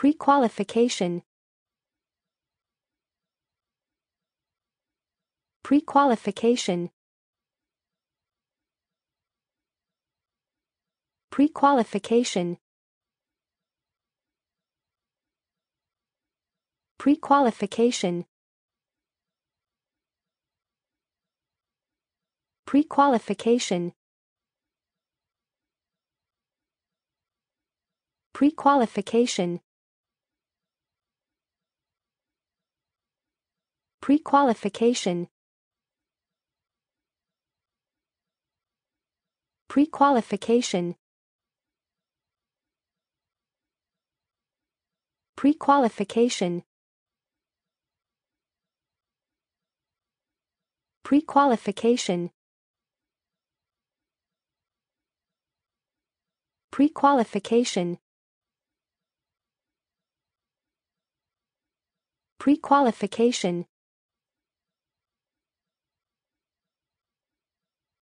Pre-qualification Pre-qualification Pre-qualification Pre-qualification Pre-qualification Pre-qualification Pre-qualification Pre-qualification Pre-qualification Pre-qualification Pre-qualification Pre-qualification